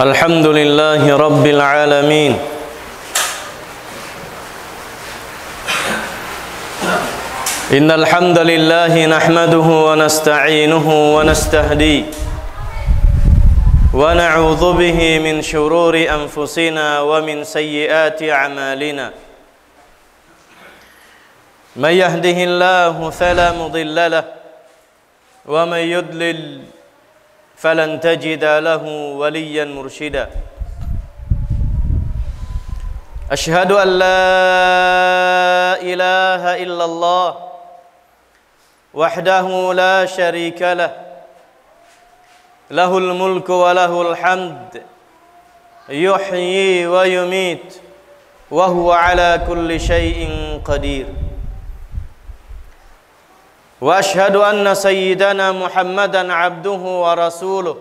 الحمد لله رب العالمين إن الحمد لله نحمده ونستعينه ونستهديه ونعوذ به من شرور أنفسنا ومن سيئات أعمالنا من يهده الله فلا مضل له ومن يضلل فلن تجد له وليا مرشدا أشهد أن لا إله إلا الله وحده لا شريك له له الملك وله الحمد يحيي ويميت وهو على كل شيء قدير واشهد ان سيدنا محمدا عبده ورسوله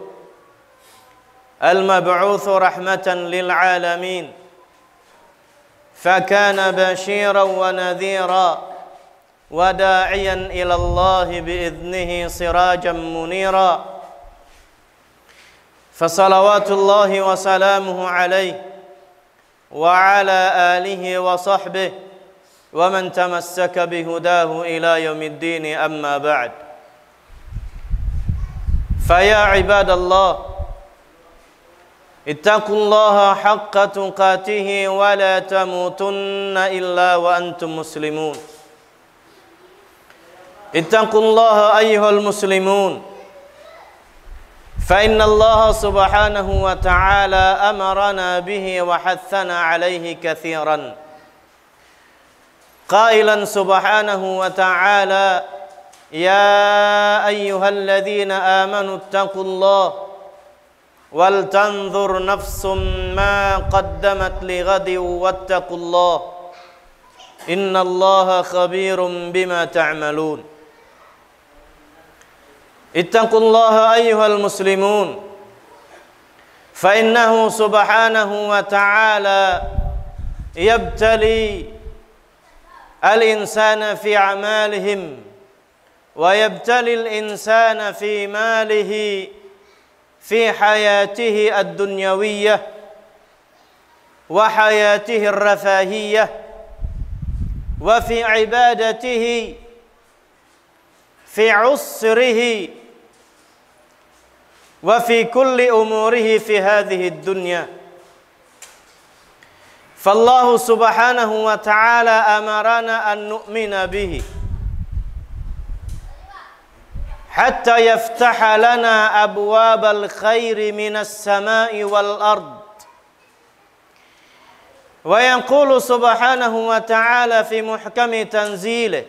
المبعوث رحمه للعالمين فكان بشيرا ونذيرا وداعيا الى الله باذنه سراجا منيرا فصلوات الله وسلامه عليه وعلى اله وصحبه ومن تمسك بهداه إلى يوم الدين أما بعد فيا عباد الله اتقوا الله حق تقاته ولا تموتن إلا وأنتم مسلمون اتقوا الله أيها المسلمون فإن الله سبحانه وتعالى أمرنا به وحثنا عليه كثيراً قائلا سبحانه وتعالى يا أيها الذين آمنوا اتقوا الله ولتنظر نفس ما قدمت لغد واتقوا الله إن الله خبير بما تعملون اتقوا الله أيها المسلمون فإنه سبحانه وتعالى يبتلي الإنسان في أعمالهم ويبتلي الإنسان في ماله في حياته الدنيوية وحياته الرفاهية وفي عبادته في عسره وفي كل أموره في هذه الدنيا فالله سبحانه وتعالى أمرنا أن نؤمن به حتى يفتح لنا أبواب الخير من السماء والأرض ويقول سبحانه وتعالى في محكم تنزيله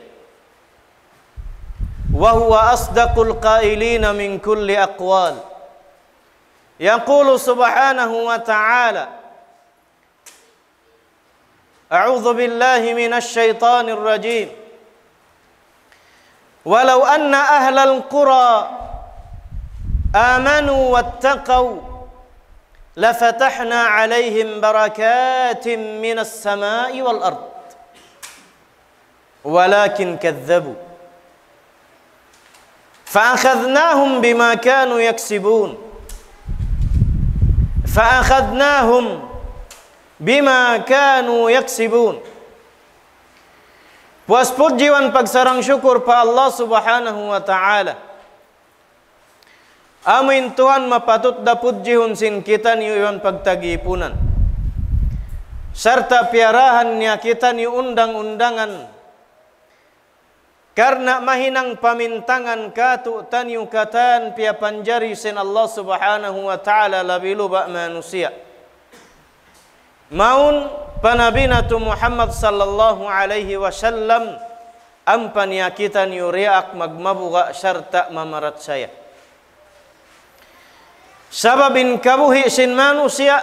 وهو أصدق القائلين من كل أقوال يقول سبحانه وتعالى أعوذ بالله من الشيطان الرجيم ولو أن أهل القرى آمنوا واتقوا لفتحنا عليهم بركات من السماء والأرض ولكن كذبوا فأخذناهم بما كانوا يكسبون فأخذناهم bima kanu yaksibun. Waspod jiwan pagsarang syukur pa Allah subhanahu wa ta'ala. Amin Tuhan mapatut dapud jihun sin kita ni iwan pagtagipunan. Serta piarahan niya kita ni undang-undangan. Karena mahinang pamintangan katu tanyu katan pia panjari sin Allah subhanahu wa ta'ala labilu bak manusia maun panabina Tu Muhammad sallallahu alaihi wasallam am paniakitan yuriak magmabuga serta mamarat saya sababin kabuhi sin manusia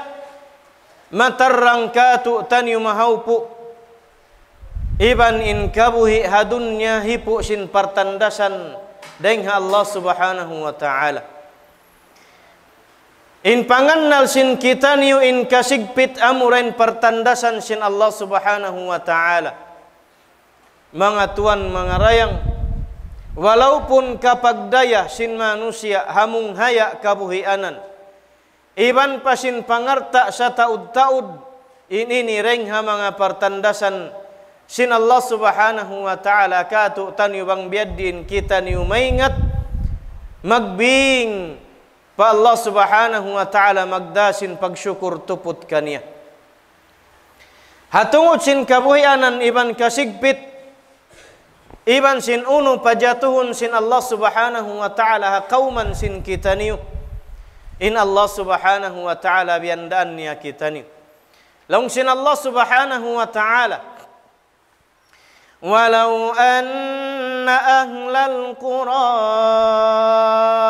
matarrang katu tanyu mahaupu iban in kabuhi hadunnya hipu sin pertandasan dengan Allah subhanahu wa ta'ala In pangannal sin kita niu in kasigpit amuren pertandasan sin Allah subhanahu wa ta'ala. Mga tuan mengarayang. Walaupun kapagdaya sin manusia hamung haya kabuhianan. Iban pasin pangarta sataud-taud. Ini ni rengha mga pertandasan sin Allah subhanahu wa ta'ala. Katu tanyu bang biadin kita niu maingat. Magbing. Magbing pa Allah subhanahu wa ta'ala magdasin pagsyukur tupod kaniya. Hatungod sin kabuhianan iban kasigpit iban sin uno pajatuhun sin Allah subhanahu wa ta'ala kauman sin kitaniu In Allah subhanahu wa ta'ala biandaan niya kita Long sin Allah subhanahu wa ta'ala ولو أن أهل Qur'an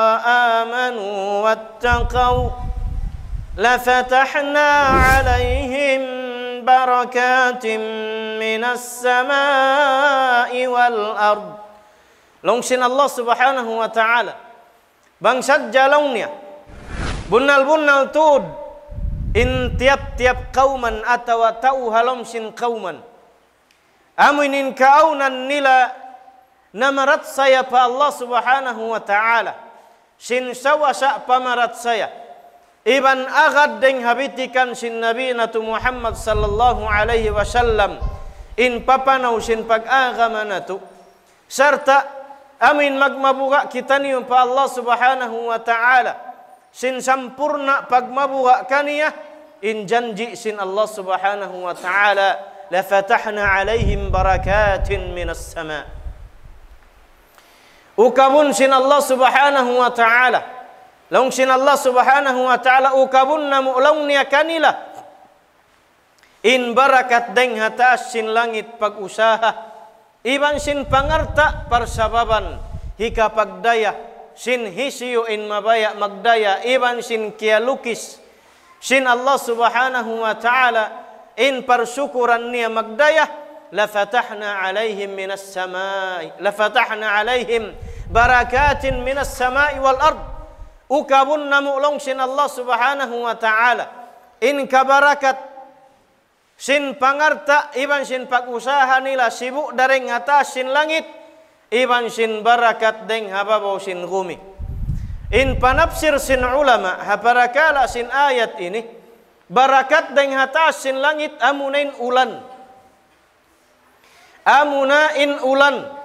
آمنوا واتقوا لفتحنا عليهم بركات من السماء والأرض لونشن الله سبحانه وتعالى شجا جالونيا بنال بنال تود إن تيب تيب قوما أتوا توها لونشن قوما أمن إن كاونا نلا نمرت سيف الله سبحانه وتعالى sinsawa sa pamarat saya iban agad deng habitikan sin nabi natu Muhammad sallallahu alaihi wasallam in papanau sin pag-agama natu serta amin magmabuga kita ni pa Allah subhanahu wa ta'ala sin sampurna pagmabuga kaniya in janji sin Allah subhanahu wa ta'ala لفتحنا عليهم بركات من السماء ukabun sin Allah subhanahu wa ta'ala laung sin Allah subhanahu wa ta'ala ukabun namu laung niya in barakat deng hata sin langit pag usaha iban sin pangarta persababan hika pagdaya sin hisiyo in mabaya magdaya iban sin kialukis sin Allah subhanahu wa ta'ala in persyukuran niya magdaya لفتحنا عليهم من السماء لفتحنا عليهم barakatin minas sama'i wal ard ukabunna mu'longsin Allah subhanahu wa ta'ala in kabarakat sin pangarta iban sin pakusaha nila sibuk dari atas sin langit iban sin barakat deng hababau sin gumi in panafsir sin ulama habarakala sin ayat ini barakat deng atas sin langit amunain ulan amunain ulan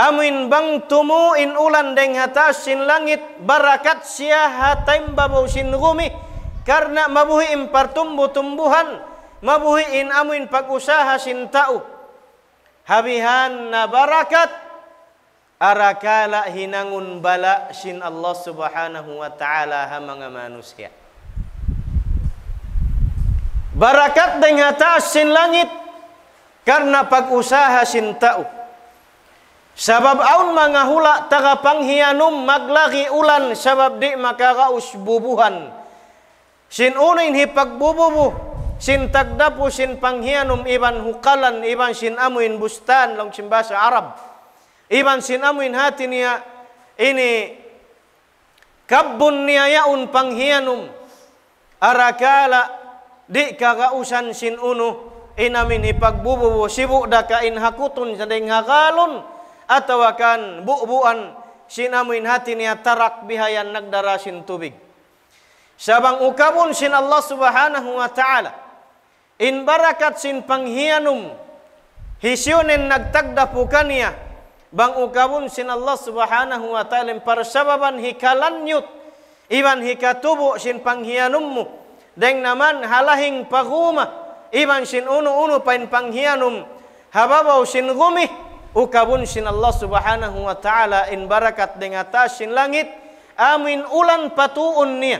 Amin bang tumu in ulan deng hata sin langit barakat sia hataim babu sin rumi karena mabuhi impar tumbuh tumbuhan mabuhi in amin usaha sin tau habihan na barakat arakala hinangun bala sin Allah subhanahu wa ta'ala hamanga manusia barakat deng hata sin langit karena pak usaha sin tau Sabab aun mangahula taga panghianum maglaki ulan sabab di makagaus bubuhan. Sin unin hipagbububu sin tagdapu sin panghianum iban hukalan iban sin amuin bustan long sin Arab. Iban sin amuin hati niya ini kabun niya yaun panghianum arakala di kagausan sin unu inamin hipagbububu sibuk dakain hakutun sadeng hakalun Atawakan kan bu'bu'an sina min hatin yatarak biha ya nagdara sin tubig sabang ukabun sin Allah subhanahu wa ta'ala in barakat sin panghianum hisyunin niya. bang ukabun sin Allah subhanahu wa ta'ala parsababan hikalanyut iban hikatubu sin panghianummu deng naman halahing paguma iban sin unu-unu pain panghianum hababaw sin gumih ukabun shin Allah subhanahu wa ta'ala in barakat dengata shin langit amin ulan patuun niya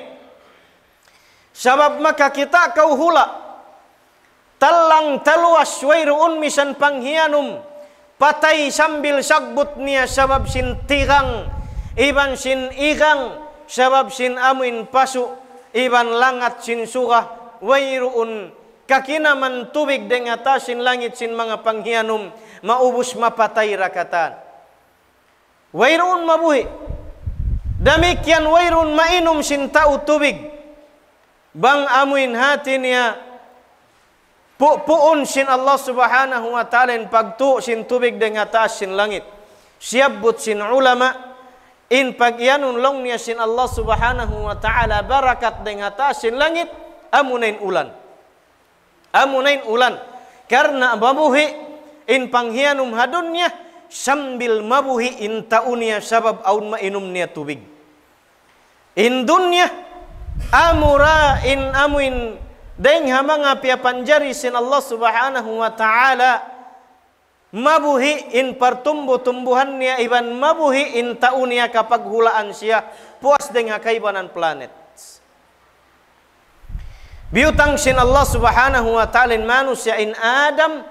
sabab maka kita kau hula talang taluas wairu misan panghianum patay sambil sagbut niya sabab sin tigang iban sin igang sabab sin amin pasu iban langat sin surah wairuun kakinaman man tubig dengata sin langit sin mga panghianum maubus mapatai rakatan. Wairun mabuhi. Demikian wairun mainum sinta utubig. Bang amuin hatinya puun sin Allah Subhanahu wa taala in pagtu sin tubig dengan atas sin langit. Siabut sin ulama in pagyanun longnya sin Allah Subhanahu wa taala barakat dengan atas sin langit amunain ulan. Amunain ulan karena babuhi in panghianum hadunnya sambil mabuhi intaunia sabab aun mainumnya tubig in dunya amura in amuin deng hamanga pia panjari sin Allah subhanahu wa ta'ala mabuhi in pertumbuh tumbuhannya iban mabuhi in taunia kapaghulaan sia puas deng hakaibanan planet biutang sin Allah subhanahu wa ta'ala in manusia in Adam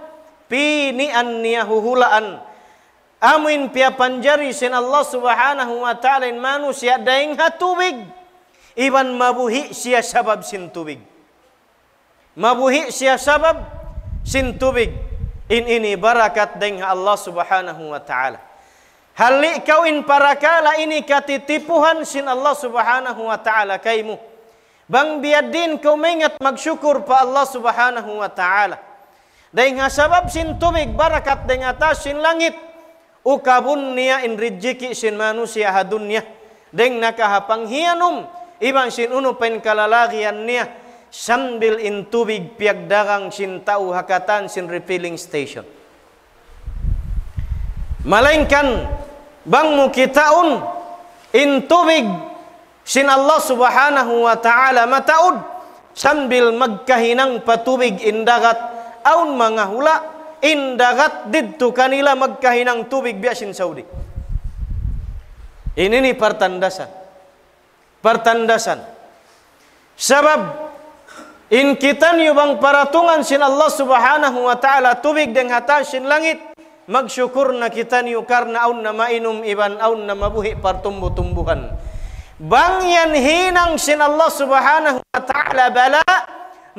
pini anniyahu hulaan amin pia panjari sin Allah subhanahu wa ta'ala in manusia daing hatubig iban mabuhi sia sabab sin tubig mabuhi sia sabab sin tubig in ini barakat daing Allah subhanahu wa ta'ala halik kau in parakala ini katitipuhan sin Allah subhanahu wa ta'ala kaimu bang biadin kau mengat magsyukur pa Allah subhanahu wa ta'ala dengan sebab sin tubig barakat dengan atas sin langit. Ukabun nia in rizki sin manusia hadunnya, Deng nakahapang hianum. Ibang sin unu pen kalalagian nia. Sambil in tubig piag darang sin tau hakatan sin refilling station. Malainkan bang mukitaun in tubig sin Allah subhanahu wa ta'ala mataud sambil magkahinang patubig indagat aun mangahula indagat didtu kanila magkahinang tubig biasin Saudi. Ini nih pertandasan. Pertandasan. Sebab in kitan bang paratungan sin Allah Subhanahu wa taala tubig deng hata sin langit magsyukur na kita niyo karna aun na mainum iban aun na mabuhi partumbu-tumbuhan. Bangyan hinang sin Allah Subhanahu wa taala bala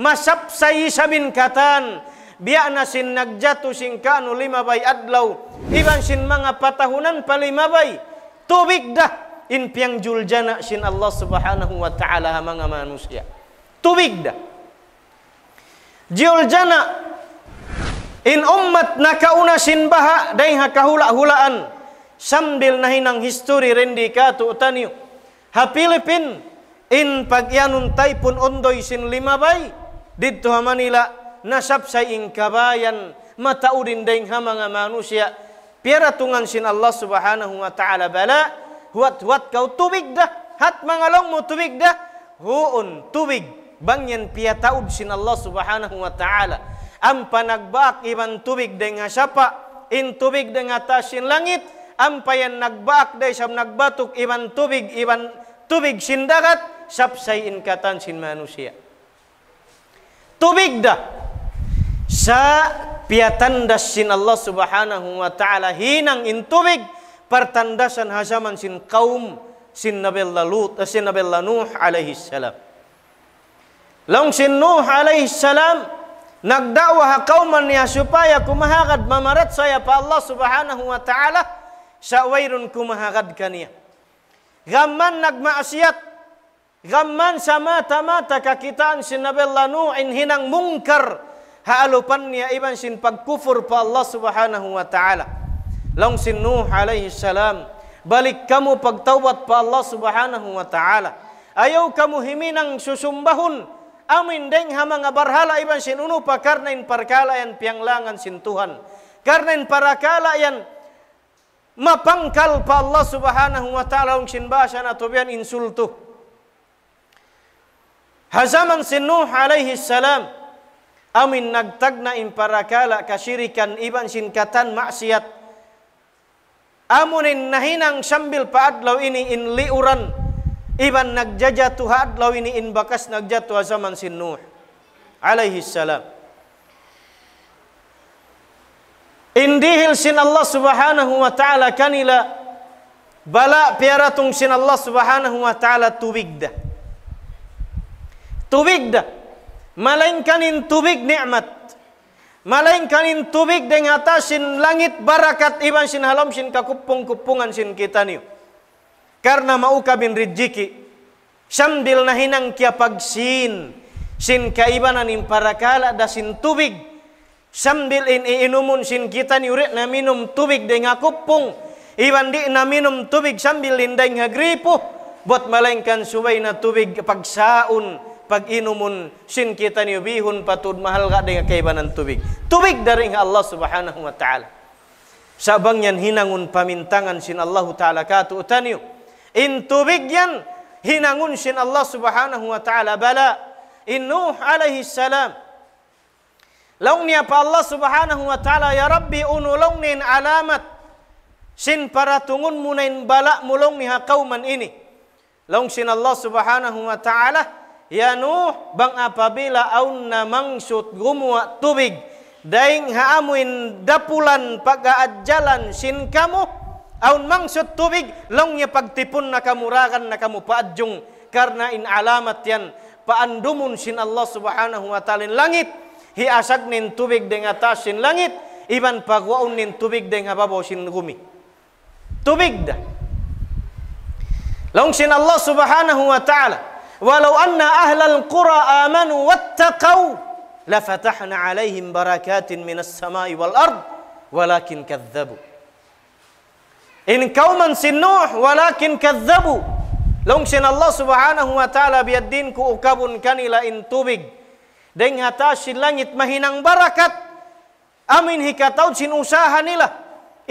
masapsay sabin katan biana sin nagjatu sin kanu lima bay adlau iban sin mga patahunan palima bay tubig dah in piang juljana sin Allah subhanahu wa ta'ala mga manusia tubig dah juljana in ummat nakauna sin baha daing hakahula-hulaan sambil nahinang history rendi ka tuutaniyo ha Pilipin in pagyanun tay pun ondoy sin lima bay didto ha Manila nasab saing kabayan mata urin daing hamanga manusia piara tungan sin Allah subhanahu wa ta'ala bala huat huat kau tubig dah hat mangalong mo tubig dah huun tubig bangyan pia taud sin Allah subhanahu wa ta'ala am panagbaak iban tubig dengan siapa in tubig dengan tasin langit ampayan nagbaak day sab nagbatuk iban tubig iban tubig sin dagat sab sayin katan sin manusia tubig dah sa piatan sin Allah subhanahu wa ta'ala hinang intubig pertandasan hasaman sin kaum sin Nabi Lut eh, sin Nabi Nuh alaihi salam long sin Nuh alaihi salam nagdawah kauman niya supaya kumahagad mamaret saya pa Allah subhanahu wa ta'ala sa wairun kumahagad kaniya gamman nagmaasiyat Gamman sama tamata kakitaan sin Nabi Nuh Nuhin hinang mungkar haalupannya iban sin pagkufur pa Allah subhanahu wa ta'ala long sin Nuh alaihi salam balik kamu pagtawat pa Allah subhanahu wa ta'ala ayaw kamu himinang susumbahun amin deng hamang abarhala iban sin unu pa karnain parkala yan pianglangan sin Tuhan karnain parakala yan mapangkal pa Allah subhanahu wa ta'ala long sin basya na tubian insultuh Hazaman sin Nuh alaihi salam Amin nagtagna imparakala kasirikan iban sinkatan maksiat. Amunin nahinang sambil paadlaw ini in liuran. Iban nagjaja tuhaadlaw ini in bakas nagjatu zaman sin Nuh. Alaihi salam. Indihil sin Allah subhanahu wa ta'ala kanila. Bala piaratung sin Allah subhanahu wa ta'ala tubigda. Tubigda. Melainkan intubik nikmat. Melainkan intubik dengan atasin langit barakat iban sin halom sin kakupung-kupungan sin kita niu. Karena mau kabin rizki. Sambil nahinang kia pagsin. Sin kaibanan imparakala da sin tubig. Sambil in iinumun sin kita niurik na minum tubig dengan kupung. Iban di na minum tubig sambil lindai ngagripuh. Buat malainkan subay na tubig pagsaun pag inumun sin kita ni ubihun patud mahal ka dengan kaibanan tubig. Tubig dari Allah subhanahu wa ta'ala. Sabang yan hinangun pamintangan sin Allah ta'ala katu utaniyo. In tubig yan hinangun sin Allah subhanahu wa ta'ala bala. In Nuh alaihi salam. Laung niya pa Allah subhanahu wa ta'ala ya Rabbi unulong nin alamat. Sin para tungun munain bala mulong niha kauman ini. Laung sin Allah subhanahu wa ta'ala. Ya Nuh, bang apabila aunna mangsud gumua tubig daing haamuin dapulan pagaad jalan sin kamu aun mangsud tubig longnya pagtipun nakamurakan nakamu paadjung karena in alamat yan paandumun sin Allah subhanahu wa ta'ala langit hi asag nin tubig dengan sin langit iban pagwaun nin tubig dengan babaw sin gumi tubig dah long sin Allah subhanahu wa ta'ala ولو أن أهل القرى آمنوا واتقوا لفتحنا عليهم بركات من السماء والأرض ولكن كذبوا إن كوما سنوح ولكن كذبوا لون سن الله سبحانه وتعالى بيدين كوكب كنلا إن توبك دين hatasin langit أمين هكا amin hikataw نيلة usaha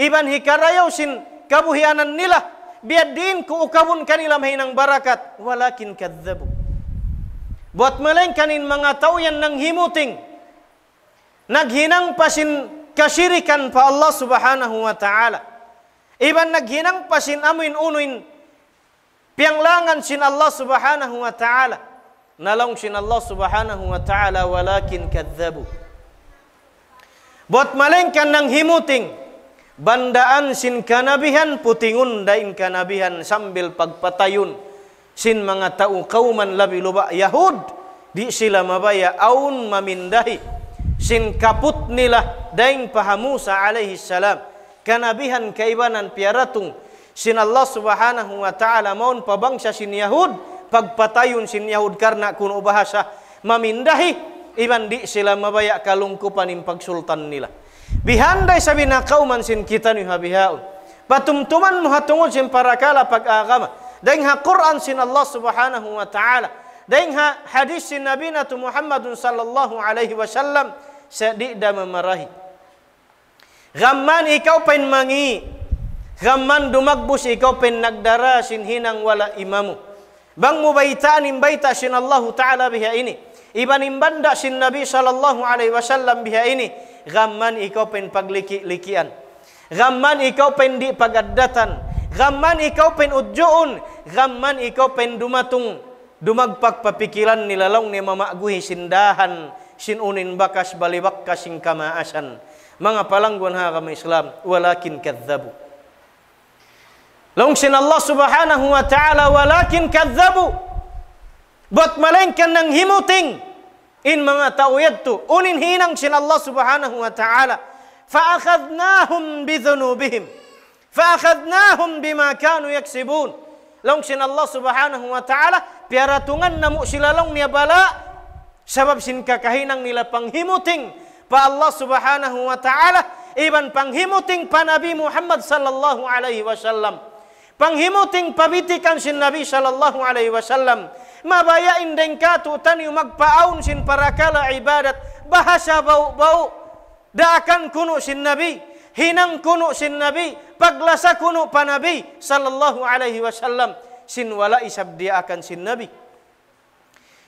هكا iban كابو هي kabuhianan نيلة din ku kuukawon kanilam hinang barakat, walakin kadzabu. Buat malain kanin mga yang nang ng himuting, naghinang pasin kasyirikan pa Allah subhanahu wa ta'ala. Iban naghinang pasin amuin unuin, pianglangan sin Allah subhanahu wa ta'ala. Nalong sin Allah subhanahu wa ta'ala, walakin kadzabu. Buat malain kan ng himuting, Bandaan sin kanabihan putingun daing kanabihan sambil pagpatayun sin mga tao kauman labi luba Yahud di sila mabaya aun mamindahi sin kaput nila daing pahamusa alaihi salam kanabihan kaibanan piaratung sin Allah subhanahu wa ta'ala maun pabangsa sin Yahud pagpatayun sin Yahud karena kuno bahasa mamindahi iban di sila mabaya kalungkupan impag sultan nila Bihandai sabina kauman sin kita nih habihaun. Batum tuman muhatungul sin para kala pak agama. Daing ha Quran sin Allah subhanahu wa ta'ala. Daing ha hadis sin Nabi Natu Muhammadun sallallahu alaihi wasallam. Sedik dan memarahi. Gaman ikau pen mangi. Gamman dumagbus ikaw pen nagdara sin hinang wala imamu. Bang mubaita nimbaita sin Allah ta'ala biha ini. Iban-imban dak sin Nabi sallallahu alaihi wasallam biha ini. Gamman ikaw pen pagliki-likian. Gamman ikaw pen di pagaddatan. Gamman ikaw pen udjoon. Gamman ikaw pen dumatung. Dumagpak papikilan nilalong ni mamaguhi sindahan. unin bakas balibak kasing kamaasan. Mga palangguan ha kami Islam. Walakin kadzabu. Long sin Allah subhanahu wa ta'ala. Walakin kadzabu. Buat melainkan nang himuting in mga unin hinang sin Allah subhanahu wa ta'ala. فأخذناهم بذنوبهم فأخذناهم بما kanu yaksibun long sin Allah subhanahu wa ta'ala piaratungan namu silalong niya bala sabab sin kakahinang nila panghimuting pa Allah subhanahu wa ta'ala iban panghimuting pa Nabi Muhammad sallallahu alaihi wasallam panghimuting pabitikan sin Nabi sallallahu alaihi wasallam mabaya indengka tutan yumak paun sin para kala ibadat bahasa bau-bau daakan kuno sin nabi hinang kuno sin nabi paglasa kuno pa nabi sallallahu alaihi wasallam sin wala isab dia akan sin nabi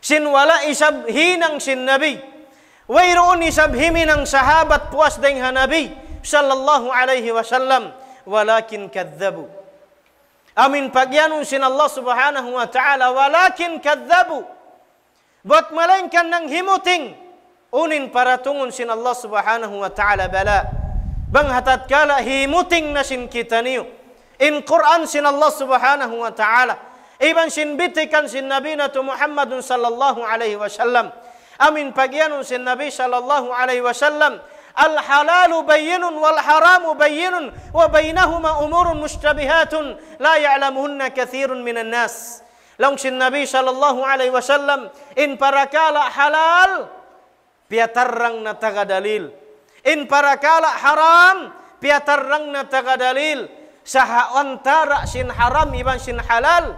sin wala isab hinang sin nabi wairuun isab himinang sahabat puas dengan nabi sallallahu alaihi wasallam walakin kadzabu Amin pagianu sin Allah subhanahu wa ta'ala walakin kadzabu buat melainkan nang himuting unin para tungun sin Allah subhanahu wa ta'ala bala bang hatat kala himuting nasin kita niu in Quran sin Allah subhanahu wa ta'ala iban sin bitikan sin nabinatu Muhammadun sallallahu alaihi wasallam amin pagianu sin nabi sallallahu alaihi wasallam al halalu bayyinun wal haramu bayyinun wa bainahuma umurun mushtabihatun la ya'lamuhunna katsirun minan nas. Langshin Nabi sallallahu alaihi wasallam in parakala halal piatarrang nataga dalil. In parakala haram piatarrang nataga dalil. Saha antara sin haram iban sin halal.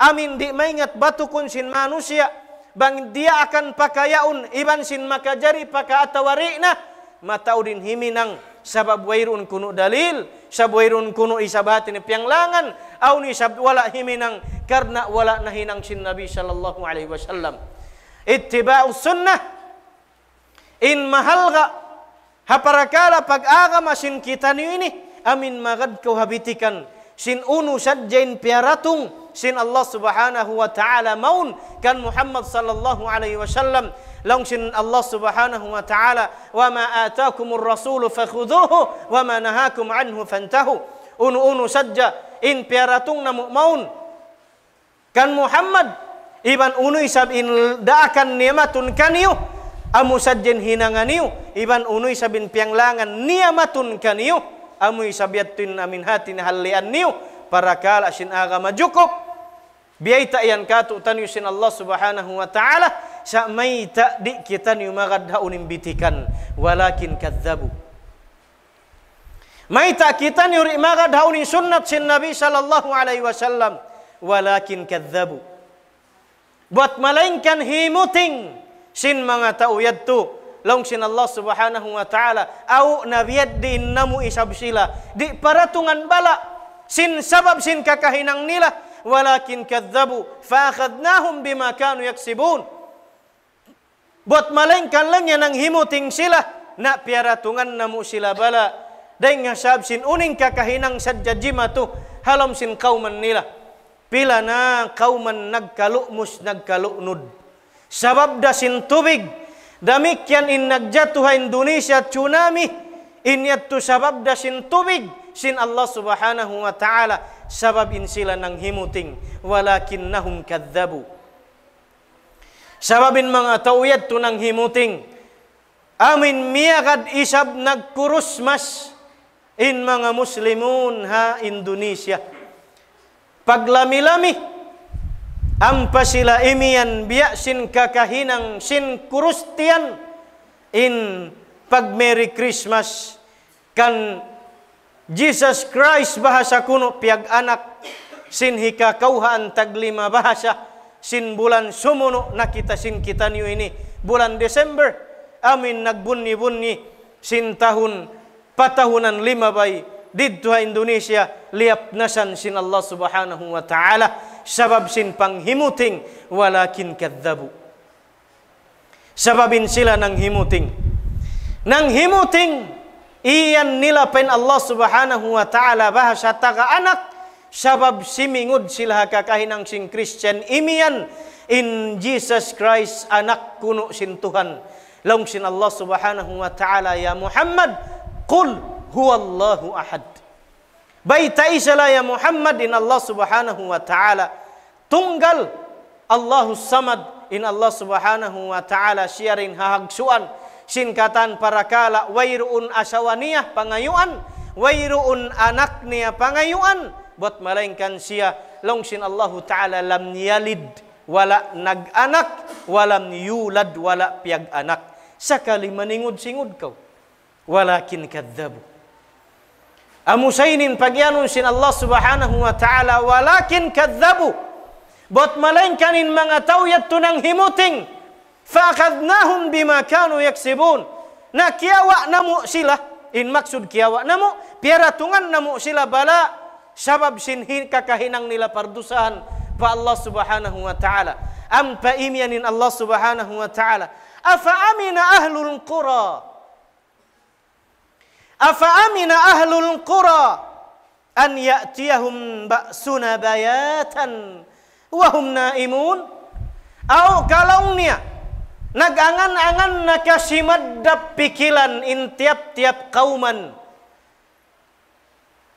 Amin di maingat batukun sin manusia bang dia akan pakayaun iban sin makajari paka atawarina mataudin himinang sababuairun kunu dalil sabuairun kunu isabatin pianglangan auni sab wala himinang karena wala nahinang sin nabi sallallahu alaihi wasallam ittiba'u sunnah in mahalga haparakala pag-agama sin kita ini amin magad kau habitikan sin unu sadjain piaratung sin Allah subhanahu wa ta'ala maun kan Muhammad sallallahu alaihi wasallam لونشن الله سبحانه وتعالى وما آتاكم الرسول فخذوه وما نهاكم عنه فانتهوا أنو أنو سجى إن بيرتون مؤمون كان محمد إبن أنو يسب إن دعكن نعمة كنيو أمو سجن هنانيو إبن أنو يسب إن بيانلان نعمة كنيو أمو يسب يتن أمين هاتين هلئنيو Barakal asin agama cukup. Biaya tak yang katu tanyusin Allah subhanahu wa ta'ala. sya'maita dikitan yumarad haunim bitikan walakin kadzabu tak kita yuri marad haunin sunnat sin nabi sallallahu alaihi wasallam walakin kadzabu buat melainkan himuting sin mangata yattu long sin Allah subhanahu wa ta'ala au nabiyad di namu isabsila di paratungan bala sin sabab sin kakahinang nila walakin kadzabu fa akhadnahum bima kanu yaksibun Buat malaingkan lang nang ang himuting sila nak piaratungan na mo sila bala day nga sabsin uning kakahinang sadya tu halom sin kau menila, pila na kau kauman nagkalukmus nud, sabab da sin tubig demikian in nagjatuha Indonesia tsunami inyat tu sabab da sin tubig sin Allah subhanahu wa ta'ala sabab in sila nang himuting walakin nahum kadzabu Sababin mga tauyad tunang himuting. Amin miya isab nagkurus in mga Muslimun ha Indonesia. Paglamilami ang pasila imian biya sin kakahinang sin kurustian in pag Merry Christmas kan Jesus Christ bahasa kuno piag anak sin hikakauhan taglima bahasa sin bulan sumuno na kita sin kita niyo ini bulan Desember amin nagbunni bunni sin tahun patahunan lima bay didto Indonesia liap nasan sin Allah subhanahu wa ta'ala sabab sin panghimuting walakin kadzabu sababin sila ng himuting nang himuting iyan nila pen Allah subhanahu wa ta'ala bahasa taga anak sabab simingod sila kakahinang sing Christian. Imian in Jesus Christ anak kuno sintuhan. Long sin Allah subhanahu wa ta'ala ya Muhammad. Qul huwallahu ahad. Baita isala ya Muhammad in Allah subhanahu wa ta'ala. Tunggal Allahu samad in Allah subhanahu wa ta'ala siyarin hahagsuan. singkatan para kala wairuun asawaniyah pangayuan. Wairuun anak niya pangayuan but melainkan siya longsin Allah Ta'ala lam yalid wala nag-anak walam yulad wala piyag anak sakali maningod singud kau walakin kadzabu amusainin pagyanon sin Allah Subhanahu wa Ta'ala walakin kadzabu but melainkanin mengetahui tunang himuting faakadnahum bima kanu yaksibun na kiyawa namo sila in maksud kiyawa namo piaratungan namo sila bala sabab sinhin kakahinang nila pardusahan pa Allah subhanahu wa ta'ala am pa imyanin Allah subhanahu wa ta'ala afa amina ahlul qura afa amina ahlul qura an ya'tiyahum ba'suna bayatan wa hum naimun au kalaunya nagangan-angan nakasimaddap pikilan in tiap-tiap kauman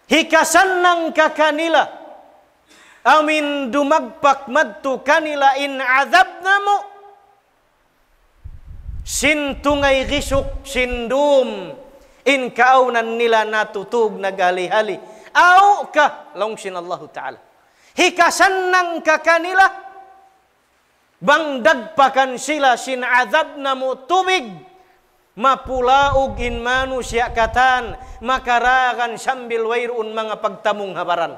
hikasan ng kakanila amin dumagpak madto kanila in azabna mo sintungay gisok sindum in kaunan nila natutog nagalihali aw ka longsin Allah Ta'ala hikasan ng Bang dagpakan sila sinazab na mo tubig mapulaug in manusia katan makaragan sambil wairun mga pagtamong habaran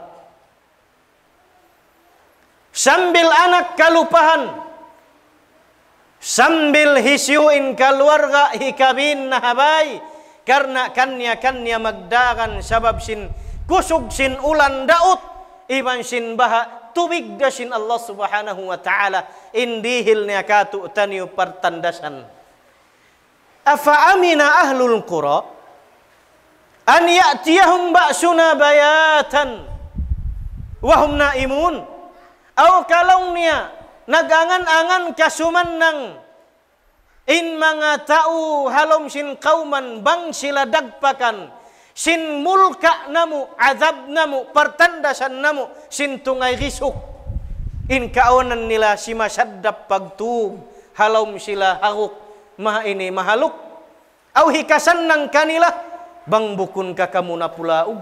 sambil anak kalupahan sambil hisyuin keluarga hikabin nahabay karena kanya kannya magdagan sabab sin kusug sin ulan daud iban sin baha tubig dasin sin Allah subhanahu wa ta'ala indihil niya katu taniu pertandasan Afa Afa'amina ahlul qura an ya'tiyahum ba'suna bayatan wahum naimun au kalaunya nagangan-angan kasuman nang in mangatau halom sin kauman bang sila dagpakan sin mulka namu azab namu pertandasan namu sin tungai risuk in kaonan nila sima saddap pagtug halom sila haruk maha ini mahaluk au hikasan nang kanilah bang bukun kakamuna pulau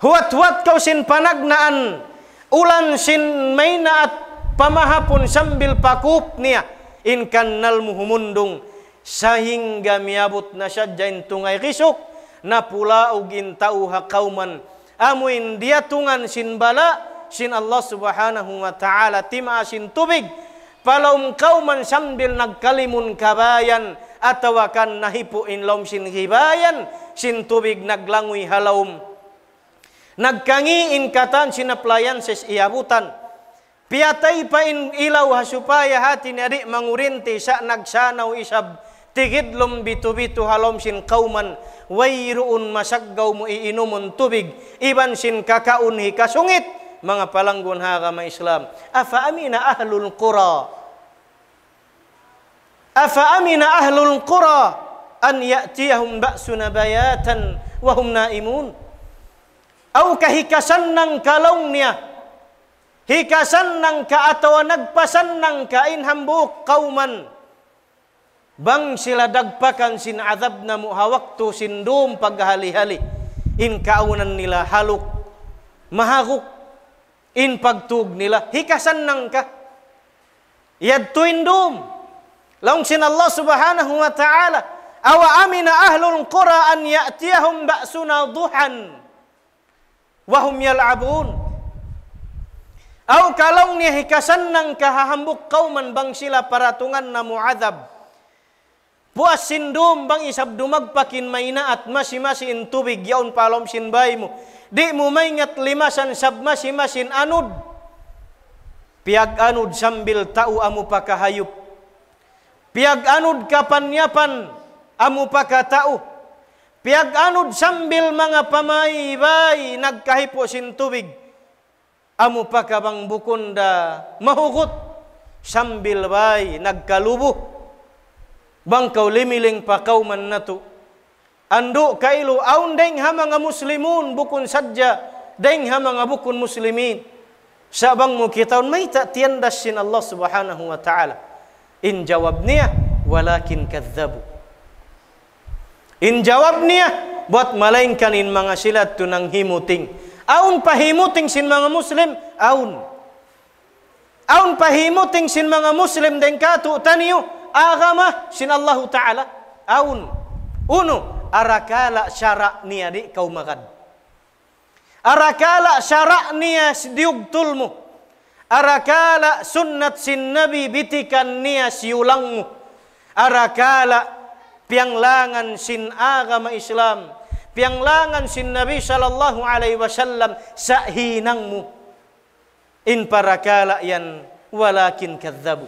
huat huat kau sin panagnaan ulan sin mainaat pamahapun sambil pakup nia in kannal muhumundung sehingga miabut nasyajain tungai kisuk na pulau gintauha kauman amuin dia tungan sin bala sin Allah subhanahu wa ta'ala tim'a sin tubig Falawm kauman sambil nagkalimun kabayan atawakan nahipuin laum sin hibayan sin tubig naglangoy halawm. Nagkangiin katan sinaplayan ses iabutan. Piyatay pa in ilaw hasupaya hati nari mangurinti sa nagsanaw isab tigidlom bitu-bitu halom sin kauman wayruun masaggaw mo iinumon tubig iban sin kakaunhi kasungit mga palanggun haga ma Islam. Afa amina ahlul qura Afa amina ahlul qura an ya'tiyahum ba'suna bayatan wa hum naimun. Aw kahikasan nang kalongnya. Hikasan ka atau nagpasan nang ka inhambuk kauman. Bang sila dagpakan sin azab na muhawaktu sindum paghali-hali. In kaunan nila haluk mahaguk in pagtug nila hikasan nang ka dum launching Allah Subhanahu wa taala awa amina ahlul qura an ya'tiyahum ba'suna duhan wa hum yal'abun aw kalau nih kasannang kahahambuk kauman bangsila sila paratungan namu adab. Buas sindum bang isab dumagpakin mainaat masimasin tubig yaun palom sinbay mo. Di mo maingat limasan sab masimasin anud. Piag anud sambil tau amu pakahayup piag anud kapanyapan amu pakatao piag anud sambil mga pamaybay nagkahipo sin tubig amu pakabang bukunda mahugot sambil bay nagkalubo Bangkau limiling pakau man natu. ando kailo aun deng ha mga muslimun bukun sadya deng ha mga bukun muslimin sabang mo kitaun may ta tiyandas sin Allah subhanahu wa ta'ala In jawabnya walakin kadzabu. In jawabnya buat malaingkan in mga tunang himuting. Aun pahimuting sin mga muslim, aun. Aun pahimuting sin mga muslim den katu taniyo agama sin Allah Ta'ala. Aun. Uno, arakala syarak niya di kau magad. Arakala syarak niya diugtul mo. Arakala sunnat sin nabi bitikan nia siulangu. Arakala pianglangan sin agama Islam. Pianglangan sin Nabi sallallahu alaihi wasallam sahinangmu. In parakala yan walakin kadzabu.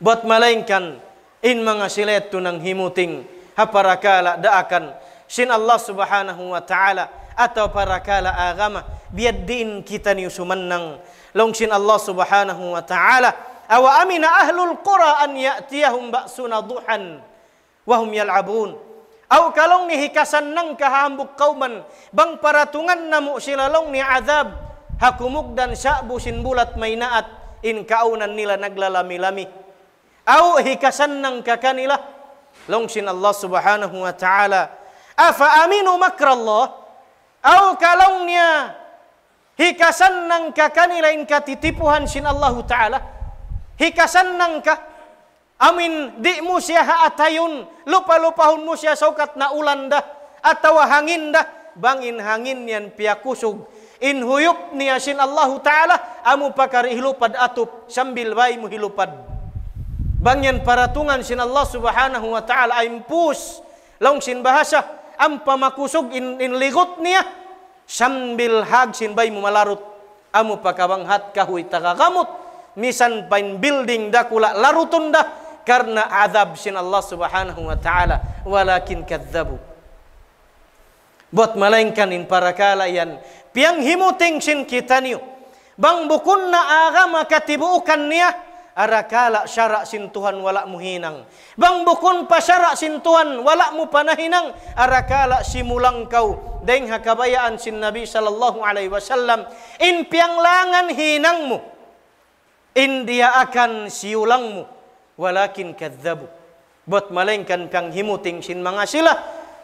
Buat malaingkan in mga silet tunang himuting haparakala daakan sin Allah subhanahu wa ta'ala atau parakala agama biyaddin kita niusumanang longsin Allah subhanahu wa ta'ala awa amina ahlul qura an ya'tiyahum ba'suna duhan wahum yal'abun au kalong ni hikasan nang kahambuk kauman bang paratungan namu silalong ni azab hakumuk dan sya'bu sin bulat mainaat in kaunan nila naglalami-lami au hikasan nang kakanilah longsin Allah subhanahu wa ta'ala afa aminu makrallah au kalongnya Hikasan nangka kani lain katitipuhan sin Allahu Ta'ala. Hikasan nangka amin di musyaha atayun lupa-lupahun musya saukat na ulanda atau hangin dah bangin hangin yang pia kusug in huyup niasin Allahu Ta'ala amu pakar ihilupad atup sambil bayi muhilupad bangin paratungan sin Allah Subhanahu Wa Ta'ala aimpus laung sin bahasa ampa makusug in, in ligut niya sambil hagsin bay malarut, amu pakawang hat kahui takakamut misan pain building dakula larutun dah, karena azab sin Allah Subhanahu wa taala walakin kadzabu bot malaingkan in para kalayan piang himuting sin kita niyo bang bukunna agama katibuukan niya arakala syarak sintuhan walak muhinang bang bukun pasyarak sintuhan walak mu panahinang arakala simulang kau deng hakabayaan sin nabi sallallahu alaihi wasallam in pianglangan hinangmu in dia akan siulangmu walakin kadzabu bot malengkan piang himuting sin mangasila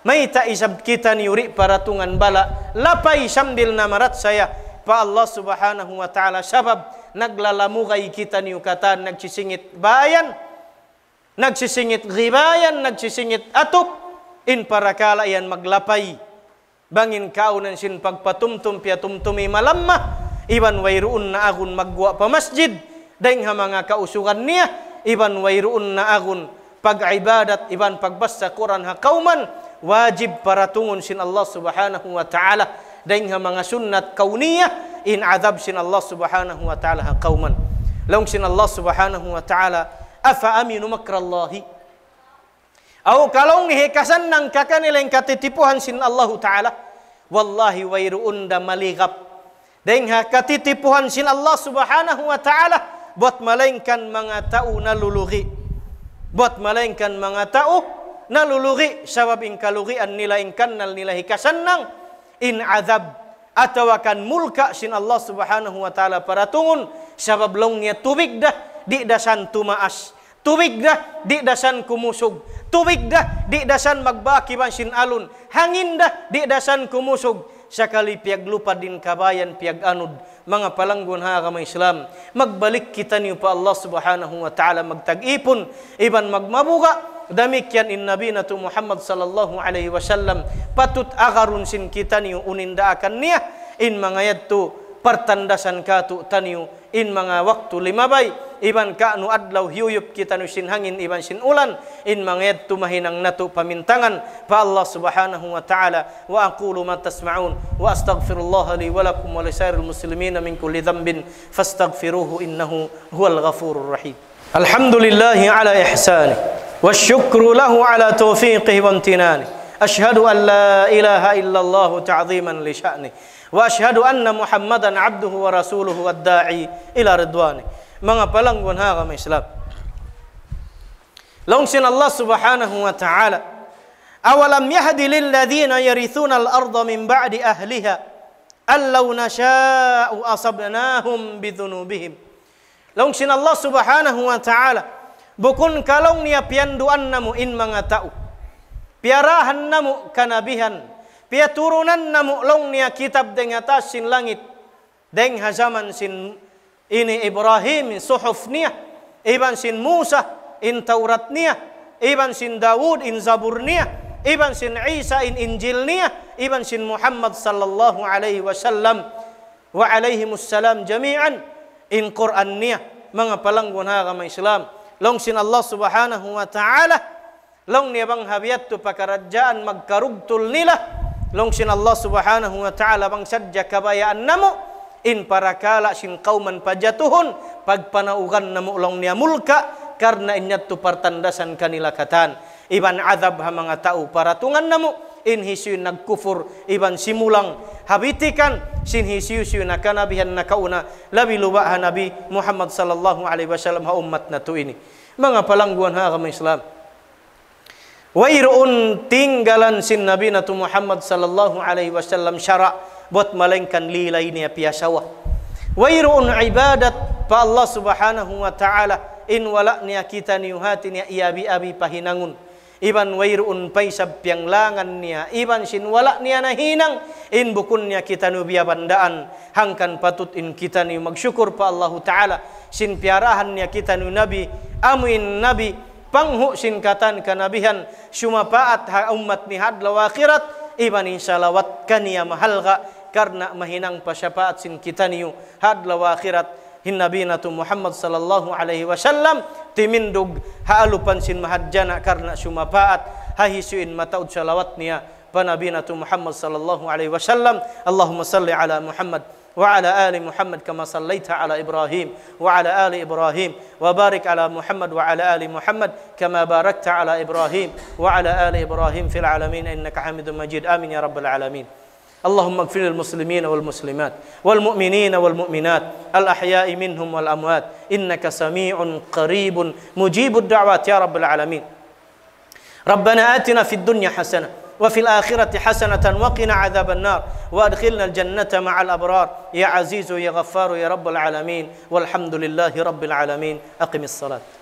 maita isab kita niuri para tungan bala lapai sambil namarat saya pa Allah subhanahu wa ta'ala sabab naglalamugay kita niyo katan, nagsisingit bayan, nagsisingit ribayan, nagsisingit atop, in parakala yan maglapay. Bangin kaunan sin pagpatumtum piatumtumi malamma, iban wayroon na agun magwa pa masjid, dahing ha mga kausukan niya, iban wayroon na agun pag-ibadat, iban pagbasa Quran ha kauman, wajib para tungon sin Allah subhanahu wa ta'ala Dengan mga sunnat kauniyah in azab sin Allah subhanahu wa ta'ala kauman laung sin Allah subhanahu wa ta'ala afa aminu makrallahi au kalong kasanang nang kakanileng katitipuhan sin Allah ta'ala wallahi wairu unda Dengan daingha katitipuhan sin Allah subhanahu wa ta'ala buat malaikan mengatau tao nalulugi buat malaikan mengatau tao nalulugi sabab ingkalugi an nila ingkan nal nila kasanang. nang in azab atau akan mulka sin Allah subhanahu wa ta'ala para tungun sebab longnya tubik dah di dasan tumaas tubik dah di dasan kumusug tubik dah di dasan magbaki man sin alun hangin dah di dasan kumusug sekali piag lupa din kabayan piag anud mga palanggon ha agama Islam magbalik kita niyo pa Allah subhanahu wa ta'ala magtag-ipon iban magmabuga demikian in Nabi tu Muhammad sallallahu alaihi wasallam patut agarun sin kita ni uninda akan nia in mangayat tu pertandasan katu taniu in mga waktu lima bay iban ka nu adlaw hiyuyup kita nu sin hangin iban sin ulan in mangayat tu mahinang natu pamintangan pa Allah subhanahu wa ta'ala wa aqulu ma tasma'un wa astaghfirullah li wa lakum wa lisairil muslimina min kulli dhanbin fastaghfiruhu innahu huwal ghafurur rahim Alhamdulillahi ala ihsanih والشكر له على توفيقه وامتنانه أشهد أن لا إله إلا الله تعظيما لشأنه وأشهد أن محمدا عبده ورسوله والداعي إلى رضوانه من أبلغون هذا من إسلام لونسن الله سبحانه وتعالى أولم يهد للذين يرثون الأرض من بعد أهلها أن لو نشاء أصبناهم بذنوبهم لونسن الله سبحانه وتعالى Bukun kalong niya piyanduan namu in mga tao. Piarahan namu kanabihan. Piaturunan namu long nia kitab deng atas sin langit. Deng hazaman sin ini Ibrahim suhuf nia Iban sin Musa in Taurat nia Iban sin Dawud in Zabur nia Iban sin Isa in Injil nia iban sin Muhammad sallallahu alaihi wasallam wa alaihi musallam jami'an in Quran nia mga palanggunaga ma Islam long sin Allah subhanahu wa ta'ala long ni bang habiyattu pakarajaan magkarugtul nila long sin Allah subhanahu wa ta'ala bang sadja kabayaan namu in parakala sin kauman pajatuhun pagpanaugan namu long niya mulka karena tu partandasan kanila katan iban azab hamanga tau paratungan namu in hisyuna kufur iban simulang habitikan sin hisyuna kana bihan nakauna labi lubah nabi Muhammad sallallahu alaihi wasallam ha umat natu ini mga palangguan ha agama Islam Wairun tinggalan sin Nabi Natu Muhammad sallallahu alaihi wasallam syara buat malengkan lilai ni piasawa. Wairun ibadat pa Allah subhanahu wa ta'ala in walaknya kita niuhatin ya abi abi pahinangun iban wairun paisab yang langan nia iban sin wala nia na hinang in bukunnya kita nubia bandaan hangkan patut in kita ni magsyukur pa Allah taala sin piarahan nia kita nu nabi amuin nabi panghu sin katan kanabihan sumapaat ha umat ni hadla akhirat iban wat kania ya mahalga karena mahinang pasyafaat sin kita niu hadla akhirat hinnabinatu Muhammad sallallahu alaihi wasallam timindug haalupan sin mahajjana karna sumapaat hahisuin mataud salawatnya panabinatu Muhammad sallallahu alaihi wasallam Allahumma salli ala Muhammad وعلى آل Ibrahim Wa صليت Ali Ibrahim Wa Barik إبراهيم Muhammad Wa محمد Ali Muhammad Kama كما باركت Ibrahim Wa وعلى Ali Ibrahim Fil Alamin Innaka حميد Majid Amin Ya رب Alamin اللهم اغفر للمسلمين والمسلمات والمؤمنين والمؤمنات الأحياء منهم والأموات إنك سميع قريب مجيب الدعوات يا رب العالمين ربنا آتنا في الدنيا حسنة وفي الآخرة حسنة وقنا عذاب النار وأدخلنا الجنة مع الأبرار يا عزيز يا غفار يا رب العالمين والحمد لله رب العالمين أقم الصلاة